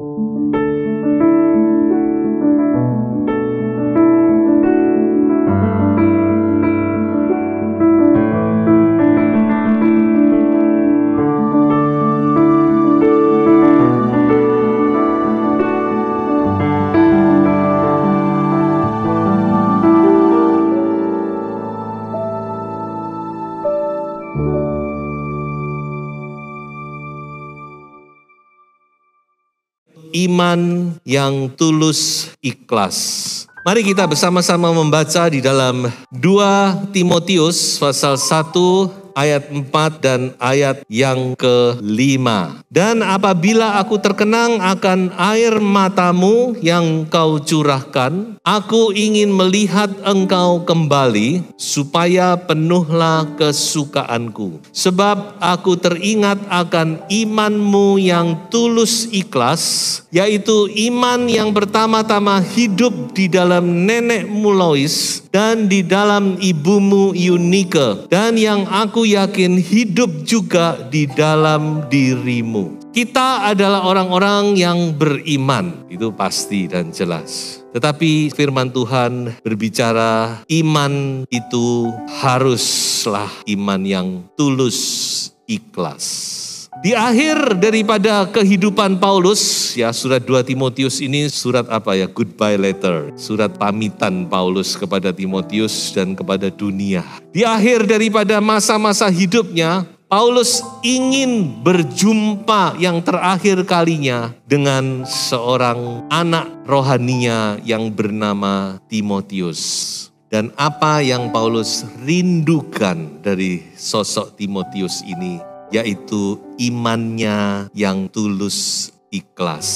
you. yang tulus ikhlas. Mari kita bersama-sama membaca di dalam 2 Timotius pasal 1 ayat 4 dan ayat yang kelima. Dan apabila aku terkenang akan air matamu yang kau curahkan, aku ingin melihat engkau kembali supaya penuhlah kesukaanku. Sebab aku teringat akan imanmu yang tulus ikhlas, yaitu iman yang pertama-tama hidup di dalam nenekmu Lois dan di dalam ibumu Yunike dan yang aku yakin hidup juga di dalam dirimu. Kita adalah orang-orang yang beriman, itu pasti dan jelas. Tetapi firman Tuhan berbicara iman itu haruslah iman yang tulus ikhlas. Di akhir daripada kehidupan Paulus, ya surat 2 Timotius ini surat apa ya? Goodbye letter, surat pamitan Paulus kepada Timotius dan kepada dunia. Di akhir daripada masa-masa hidupnya, Paulus ingin berjumpa yang terakhir kalinya dengan seorang anak rohaninya yang bernama Timotius dan apa yang Paulus rindukan dari sosok Timotius ini yaitu imannya yang tulus ikhlas.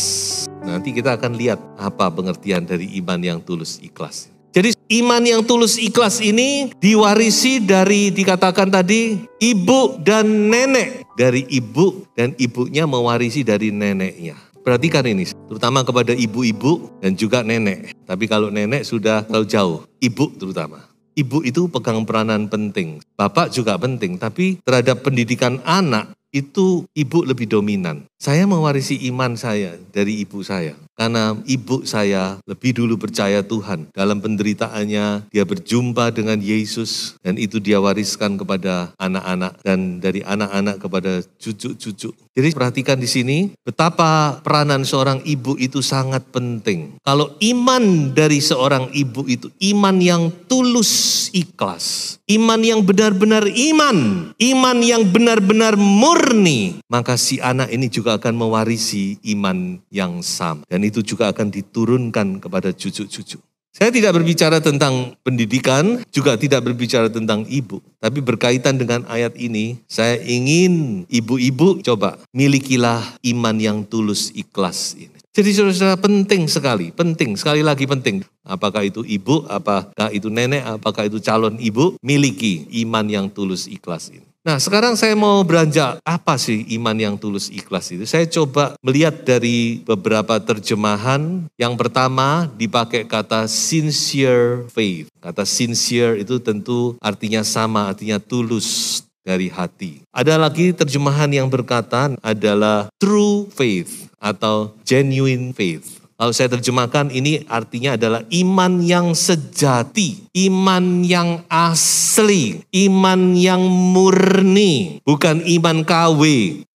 Nanti kita akan lihat apa pengertian dari iman yang tulus ikhlas. Jadi iman yang tulus ikhlas ini diwarisi dari dikatakan tadi ibu dan nenek. Dari ibu dan ibunya mewarisi dari neneknya. Perhatikan ini, terutama kepada ibu-ibu dan juga nenek. Tapi kalau nenek sudah terlalu jauh, ibu terutama ibu itu pegang peranan penting, bapak juga penting, tapi terhadap pendidikan anak itu ibu lebih dominan. Saya mewarisi iman saya dari ibu saya. Karena ibu saya lebih dulu percaya Tuhan. Dalam penderitaannya, dia berjumpa dengan Yesus. Dan itu dia wariskan kepada anak-anak. Dan dari anak-anak kepada cucu-cucu. Jadi perhatikan di sini, betapa peranan seorang ibu itu sangat penting. Kalau iman dari seorang ibu itu, iman yang tulus ikhlas. Iman yang benar-benar iman. Iman yang benar-benar murni. Maka si anak ini juga juga akan mewarisi iman yang sama. Dan itu juga akan diturunkan kepada cucu-cucu. Saya tidak berbicara tentang pendidikan, juga tidak berbicara tentang ibu. Tapi berkaitan dengan ayat ini, saya ingin ibu-ibu coba milikilah iman yang tulus ikhlas ini. Jadi saudara-saudara penting sekali, penting, sekali lagi penting. Apakah itu ibu, apakah itu nenek, apakah itu calon ibu, miliki iman yang tulus ikhlas ini. Nah, sekarang saya mau beranjak apa sih iman yang tulus ikhlas itu? Saya coba melihat dari beberapa terjemahan. Yang pertama dipakai kata sincere faith. Kata sincere itu tentu artinya sama, artinya tulus dari hati. Ada lagi terjemahan yang berkata adalah true faith atau genuine faith. Lalu saya terjemahkan ini artinya adalah iman yang sejati, iman yang asli, iman yang murni, bukan iman KW,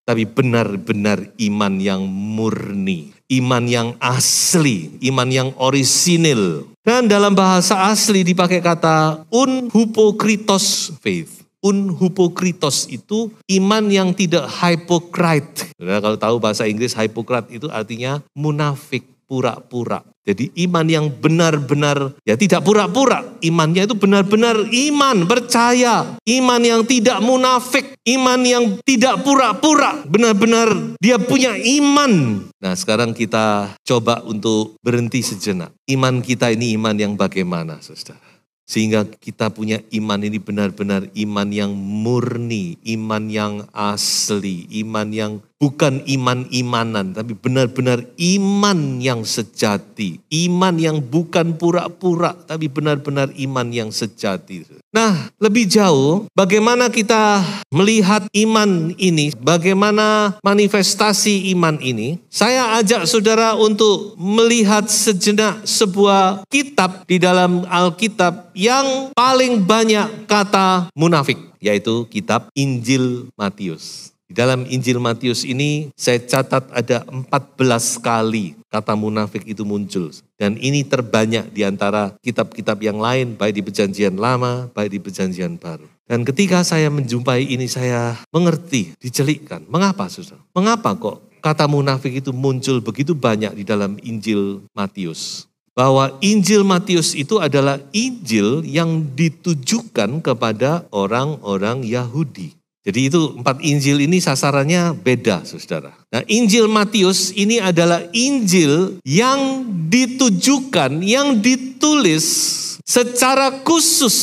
tapi benar-benar iman yang murni, iman yang asli, iman yang orisinil. Dan dalam bahasa asli dipakai kata unhupokritos faith Unhupokritos itu iman yang tidak hypocrite. Nah, kalau tahu bahasa Inggris hypocrite itu artinya munafik pura-pura. Jadi iman yang benar-benar, ya tidak pura-pura. Imannya itu benar-benar iman, percaya. Iman yang tidak munafik. Iman yang tidak pura-pura. Benar-benar dia punya iman. Nah sekarang kita coba untuk berhenti sejenak. Iman kita ini iman yang bagaimana saudara? Sehingga kita punya iman ini benar-benar iman yang murni, iman yang asli, iman yang bukan iman-imanan, tapi benar-benar iman yang sejati, iman yang bukan pura-pura, tapi benar-benar iman yang sejati. Nah, lebih jauh, bagaimana kita melihat iman ini, bagaimana manifestasi iman ini? Saya ajak saudara untuk melihat sejenak sebuah kitab di dalam Alkitab yang paling banyak kata munafik, yaitu kitab Injil Matius. Di dalam Injil Matius ini saya catat ada 14 kali kata munafik itu muncul. Dan ini terbanyak di antara kitab-kitab yang lain, baik di perjanjian lama, baik di perjanjian baru. Dan ketika saya menjumpai ini, saya mengerti, dicelikkan. Mengapa, susah Mengapa kok kata munafik itu muncul begitu banyak di dalam Injil Matius? bahwa Injil Matius itu adalah Injil yang ditujukan kepada orang-orang Yahudi. Jadi itu empat Injil ini sasarannya beda, saudara. Nah, Injil Matius ini adalah Injil yang ditujukan, yang ditulis secara khusus,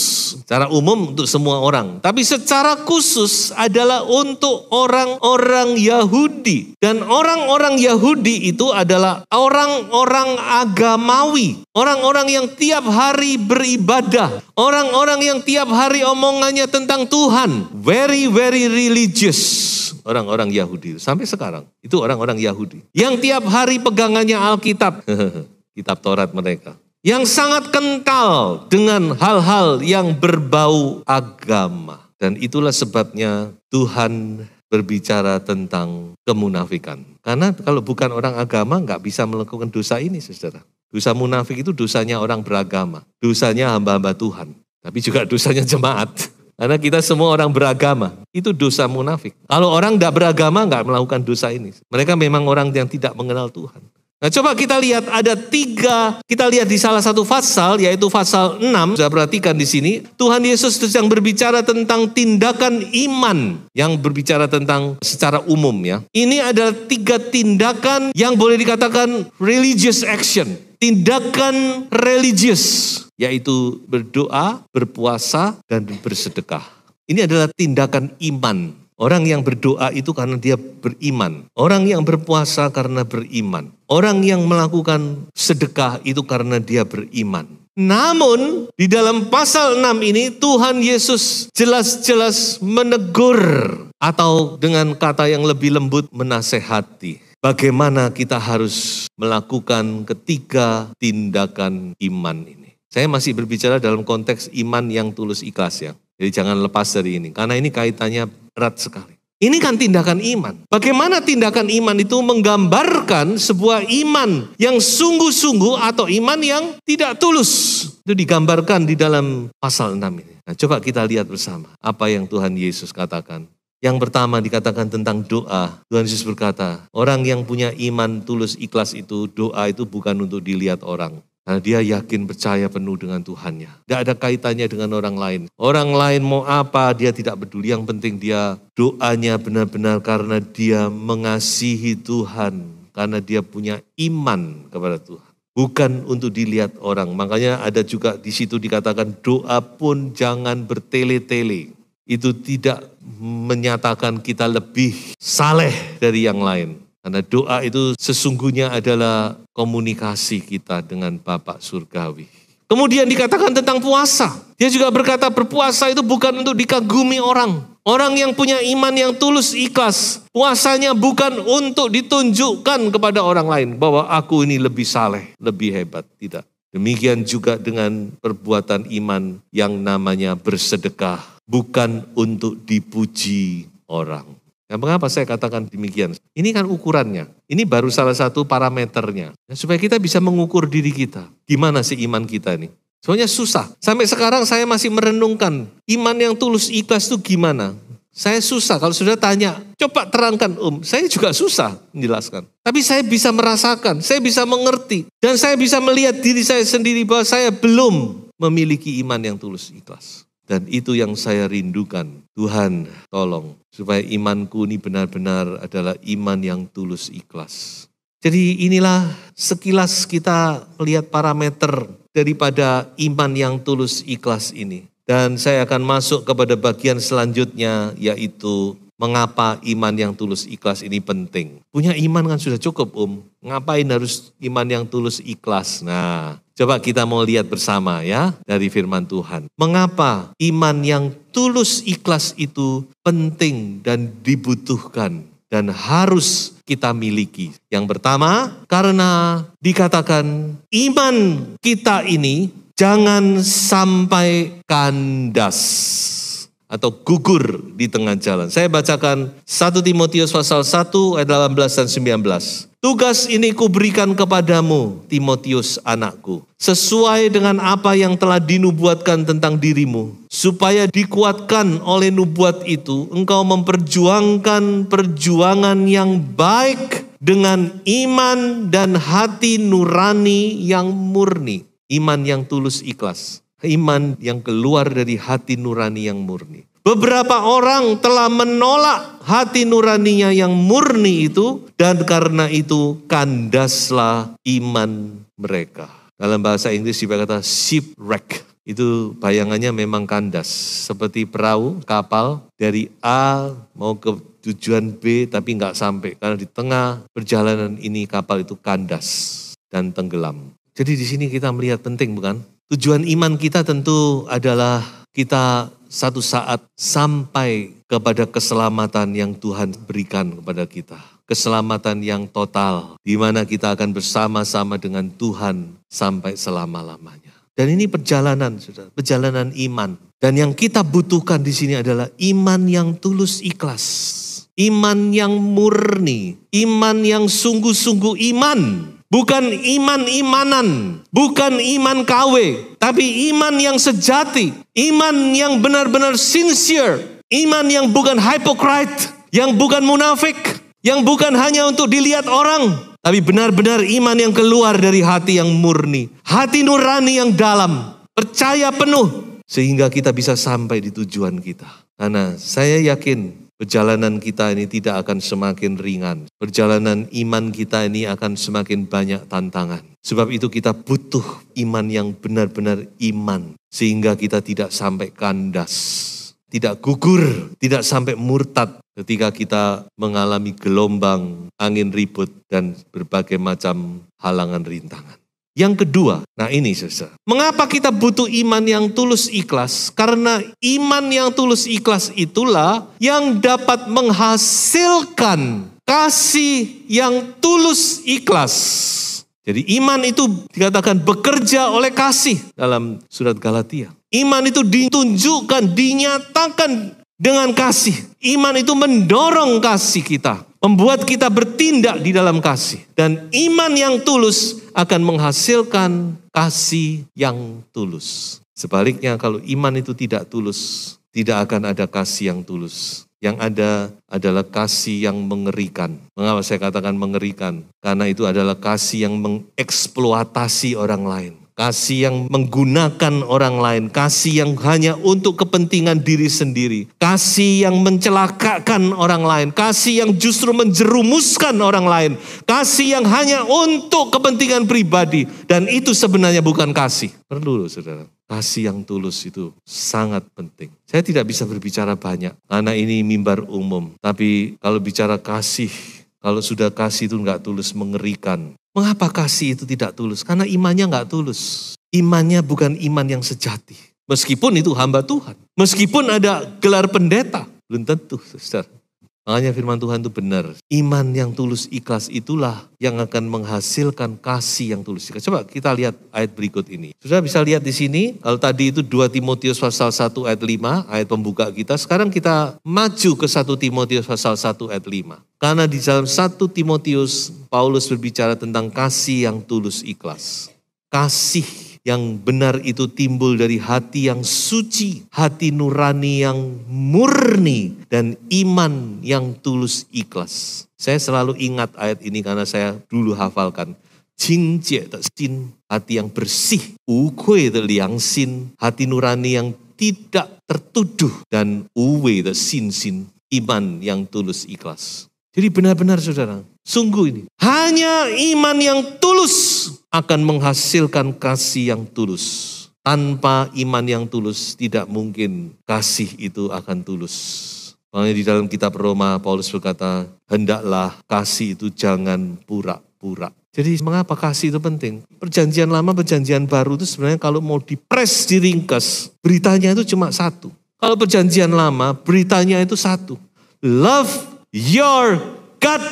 secara umum untuk semua orang, tapi secara khusus adalah untuk orang-orang Yahudi, dan orang-orang Yahudi itu adalah orang-orang agamawi, orang-orang yang tiap hari beribadah, orang-orang yang tiap hari omongannya tentang Tuhan, very, very religious. Orang-orang Yahudi sampai sekarang itu orang-orang Yahudi yang tiap hari pegangannya Alkitab, kitab Taurat mereka, yang sangat kental dengan hal-hal yang berbau agama. Dan itulah sebabnya Tuhan berbicara tentang kemunafikan. Karena kalau bukan orang agama nggak bisa melakukan dosa ini, saudara. Dosa munafik itu dosanya orang beragama, dosanya hamba-hamba Tuhan, tapi juga dosanya jemaat. Karena kita semua orang beragama, itu dosa munafik. Kalau orang tidak beragama nggak melakukan dosa ini. Mereka memang orang yang tidak mengenal Tuhan. Nah coba kita lihat ada tiga, kita lihat di salah satu pasal yaitu pasal 6, sudah perhatikan di sini. Tuhan Yesus yang berbicara tentang tindakan iman yang berbicara tentang secara umum ya. Ini adalah tiga tindakan yang boleh dikatakan religious action. Tindakan religius yaitu berdoa, berpuasa, dan bersedekah. Ini adalah tindakan iman Orang yang berdoa itu karena dia beriman. Orang yang berpuasa karena beriman. Orang yang melakukan sedekah itu karena dia beriman. Namun di dalam pasal 6 ini Tuhan Yesus jelas-jelas menegur atau dengan kata yang lebih lembut menasehati bagaimana kita harus melakukan ketiga tindakan iman ini. Saya masih berbicara dalam konteks iman yang tulus ikhlas ya. Jadi jangan lepas dari ini karena ini kaitannya Berat sekali. Ini kan tindakan iman. Bagaimana tindakan iman itu menggambarkan sebuah iman yang sungguh-sungguh atau iman yang tidak tulus. Itu digambarkan di dalam pasal 6 ini. Nah, coba kita lihat bersama apa yang Tuhan Yesus katakan. Yang pertama dikatakan tentang doa. Tuhan Yesus berkata, orang yang punya iman tulus ikhlas itu, doa itu bukan untuk dilihat orang. Karena dia yakin percaya penuh dengan Tuhannya. Tidak ada kaitannya dengan orang lain. Orang lain mau apa dia tidak peduli. Yang penting dia doanya benar-benar karena dia mengasihi Tuhan. Karena dia punya iman kepada Tuhan. Bukan untuk dilihat orang. Makanya ada juga di situ dikatakan doa pun jangan bertele-tele. Itu tidak menyatakan kita lebih saleh dari yang lain karena doa itu sesungguhnya adalah komunikasi kita dengan Bapak Surgawi. Kemudian dikatakan tentang puasa. Dia juga berkata berpuasa itu bukan untuk dikagumi orang. Orang yang punya iman yang tulus ikhlas, puasanya bukan untuk ditunjukkan kepada orang lain bahwa aku ini lebih saleh, lebih hebat, tidak. Demikian juga dengan perbuatan iman yang namanya bersedekah, bukan untuk dipuji orang. Nah, mengapa saya katakan demikian? Ini kan ukurannya. Ini baru salah satu parameternya. Nah, supaya kita bisa mengukur diri kita. Gimana sih iman kita ini? Soalnya susah. Sampai sekarang saya masih merenungkan iman yang tulus ikhlas itu gimana. Saya susah kalau sudah tanya, coba terangkan Om. Um, saya juga susah menjelaskan. Tapi saya bisa merasakan, saya bisa mengerti. Dan saya bisa melihat diri saya sendiri bahwa saya belum memiliki iman yang tulus ikhlas. Dan itu yang saya rindukan. Tuhan tolong supaya imanku ini benar-benar adalah iman yang tulus ikhlas. Jadi inilah sekilas kita melihat parameter daripada iman yang tulus ikhlas ini. Dan saya akan masuk kepada bagian selanjutnya yaitu Mengapa iman yang tulus ikhlas ini penting? Punya iman kan sudah cukup, Um. Ngapain harus iman yang tulus ikhlas? Nah, coba kita mau lihat bersama ya dari firman Tuhan. Mengapa iman yang tulus ikhlas itu penting dan dibutuhkan dan harus kita miliki. Yang pertama, karena dikatakan iman kita ini jangan sampai kandas atau gugur di tengah jalan. Saya bacakan 1 Timotius pasal 1 ayat 18 dan 19. Tugas ini kuberikan kepadamu Timotius anakku sesuai dengan apa yang telah dinubuatkan tentang dirimu supaya dikuatkan oleh nubuat itu engkau memperjuangkan perjuangan yang baik dengan iman dan hati nurani yang murni, iman yang tulus ikhlas iman yang keluar dari hati nurani yang murni. Beberapa orang telah menolak hati nuraninya yang murni itu dan karena itu kandaslah iman mereka. Dalam bahasa Inggris juga kata shipwreck. Itu bayangannya memang kandas. Seperti perahu, kapal dari A mau ke tujuan B tapi nggak sampai. Karena di tengah perjalanan ini kapal itu kandas dan tenggelam. Jadi di sini kita melihat penting bukan? Tujuan iman kita tentu adalah kita satu saat sampai kepada keselamatan yang Tuhan berikan kepada kita. Keselamatan yang total, di mana kita akan bersama-sama dengan Tuhan sampai selama-lamanya. Dan ini perjalanan, saudara, perjalanan iman. Dan yang kita butuhkan di sini adalah iman yang tulus ikhlas, iman yang murni, iman yang sungguh-sungguh iman Bukan iman-imanan, bukan iman KW, tapi iman yang sejati, iman yang benar-benar sincere, iman yang bukan hypocrite, yang bukan munafik, yang bukan hanya untuk dilihat orang, tapi benar-benar iman yang keluar dari hati yang murni, hati nurani yang dalam, percaya penuh sehingga kita bisa sampai di tujuan kita. Karena saya yakin Perjalanan kita ini tidak akan semakin ringan. Perjalanan iman kita ini akan semakin banyak tantangan. Sebab itu kita butuh iman yang benar-benar iman. Sehingga kita tidak sampai kandas. Tidak gugur, tidak sampai murtad ketika kita mengalami gelombang, angin ribut, dan berbagai macam halangan rintangan. Yang kedua, nah ini saudara. Mengapa kita butuh iman yang tulus ikhlas? Karena iman yang tulus ikhlas itulah yang dapat menghasilkan kasih yang tulus ikhlas. Jadi iman itu dikatakan bekerja oleh kasih dalam surat Galatia. Iman itu ditunjukkan, dinyatakan dengan kasih. Iman itu mendorong kasih kita membuat kita bertindak di dalam kasih dan iman yang tulus akan menghasilkan kasih yang tulus. Sebaliknya kalau iman itu tidak tulus, tidak akan ada kasih yang tulus. Yang ada adalah kasih yang mengerikan. Mengapa saya katakan mengerikan? Karena itu adalah kasih yang mengeksploitasi orang lain kasih yang menggunakan orang lain, kasih yang hanya untuk kepentingan diri sendiri, kasih yang mencelakakan orang lain, kasih yang justru menjerumuskan orang lain, kasih yang hanya untuk kepentingan pribadi, dan itu sebenarnya bukan kasih. Perlu, loh, saudara. Kasih yang tulus itu sangat penting. Saya tidak bisa berbicara banyak karena ini mimbar umum. Tapi kalau bicara kasih, kalau sudah kasih itu nggak tulus mengerikan. Mengapa kasih itu tidak tulus? Karena imannya nggak tulus. Imannya bukan iman yang sejati. Meskipun itu hamba Tuhan. Meskipun ada gelar pendeta. Belum tentu, saudara. Makanya firman Tuhan itu benar. Iman yang tulus ikhlas itulah yang akan menghasilkan kasih yang tulus ikhlas. Coba kita lihat ayat berikut ini. Sudah bisa lihat di sini, kalau tadi itu 2 Timotius pasal 1 ayat 5, ayat pembuka kita. Sekarang kita maju ke 1 Timotius pasal 1 ayat 5. Karena di dalam 1 Timotius, Paulus berbicara tentang kasih yang tulus ikhlas. Kasih yang benar itu timbul dari hati yang suci, hati nurani yang murni, dan iman yang tulus ikhlas. Saya selalu ingat ayat ini karena saya dulu hafalkan. sin, hati yang bersih, ukui the liang sin, hati nurani yang tidak tertuduh, dan uwe the sin sin, iman yang tulus ikhlas. Jadi benar-benar saudara, sungguh ini. Hanya iman yang tulus akan menghasilkan kasih yang tulus. Tanpa iman yang tulus tidak mungkin kasih itu akan tulus. Makanya di dalam kitab Roma Paulus berkata, hendaklah kasih itu jangan pura-pura. Jadi mengapa kasih itu penting? Perjanjian lama, perjanjian baru itu sebenarnya kalau mau dipres, diringkas, beritanya itu cuma satu. Kalau perjanjian lama, beritanya itu satu. Love your God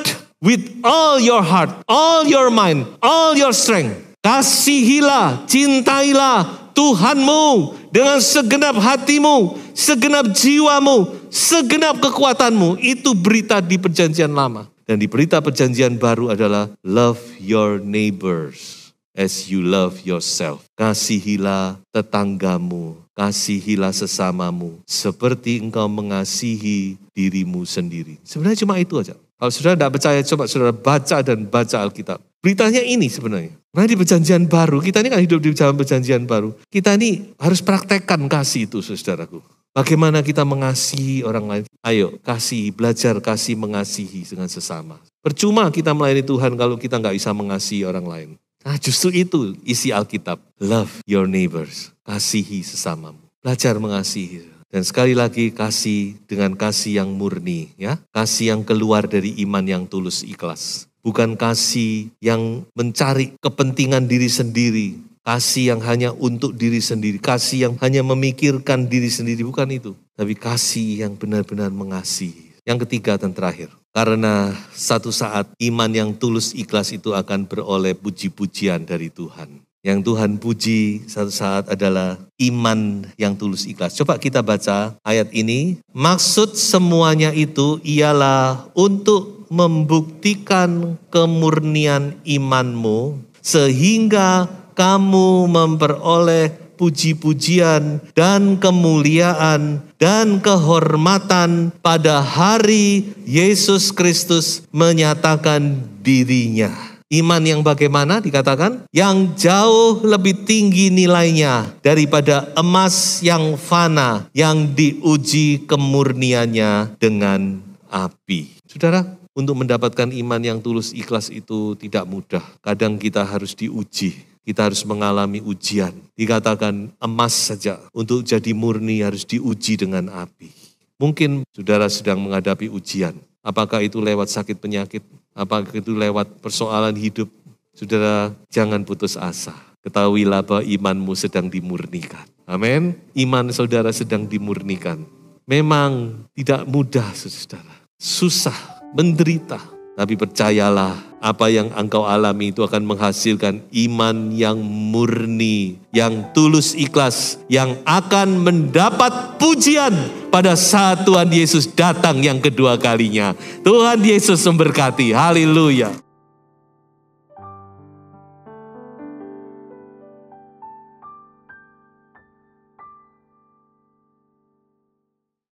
with all your heart, all your mind, all your strength. Kasihilah, cintailah Tuhanmu dengan segenap hatimu, segenap jiwamu, segenap kekuatanmu. Itu berita di perjanjian lama. Dan di berita perjanjian baru adalah love your neighbors as you love yourself. Kasihilah tetanggamu, kasihilah sesamamu, seperti engkau mengasihi dirimu sendiri. Sebenarnya cuma itu aja. Kalau saudara tidak percaya, coba saudara baca dan baca Alkitab. Beritanya ini sebenarnya. Nah di perjanjian baru, kita ini kan hidup di zaman perjanjian baru. Kita ini harus praktekkan kasih itu, saudaraku. Bagaimana kita mengasihi orang lain. Ayo, kasih, belajar kasih mengasihi dengan sesama. Percuma kita melayani Tuhan kalau kita nggak bisa mengasihi orang lain. Nah justru itu isi Alkitab. Love your neighbors. Kasihi sesamamu. Belajar mengasihi. Dan sekali lagi kasih dengan kasih yang murni ya. Kasih yang keluar dari iman yang tulus ikhlas. Bukan kasih yang mencari kepentingan diri sendiri. Kasih yang hanya untuk diri sendiri. Kasih yang hanya memikirkan diri sendiri. Bukan itu. Tapi kasih yang benar-benar mengasihi. Yang ketiga dan terakhir. Karena satu saat iman yang tulus ikhlas itu akan beroleh puji-pujian dari Tuhan. Yang Tuhan puji satu saat adalah iman yang tulus ikhlas. Coba kita baca ayat ini. Maksud semuanya itu ialah untuk membuktikan kemurnian imanmu sehingga kamu memperoleh puji-pujian dan kemuliaan dan kehormatan pada hari Yesus Kristus menyatakan dirinya. Iman yang bagaimana dikatakan? Yang jauh lebih tinggi nilainya daripada emas yang fana yang diuji kemurniannya dengan api. Saudara, untuk mendapatkan iman yang tulus ikhlas itu tidak mudah. Kadang kita harus diuji kita harus mengalami ujian. Dikatakan emas saja untuk jadi murni harus diuji dengan api. Mungkin saudara sedang menghadapi ujian. Apakah itu lewat sakit penyakit? Apakah itu lewat persoalan hidup? Saudara, jangan putus asa. Ketahuilah bahwa imanmu sedang dimurnikan. Amin. Iman saudara sedang dimurnikan. Memang tidak mudah, saudara. Susah, menderita, tapi percayalah, apa yang engkau alami itu akan menghasilkan iman yang murni, yang tulus ikhlas, yang akan mendapat pujian pada saat Tuhan Yesus datang yang kedua kalinya. Tuhan Yesus memberkati. Haleluya.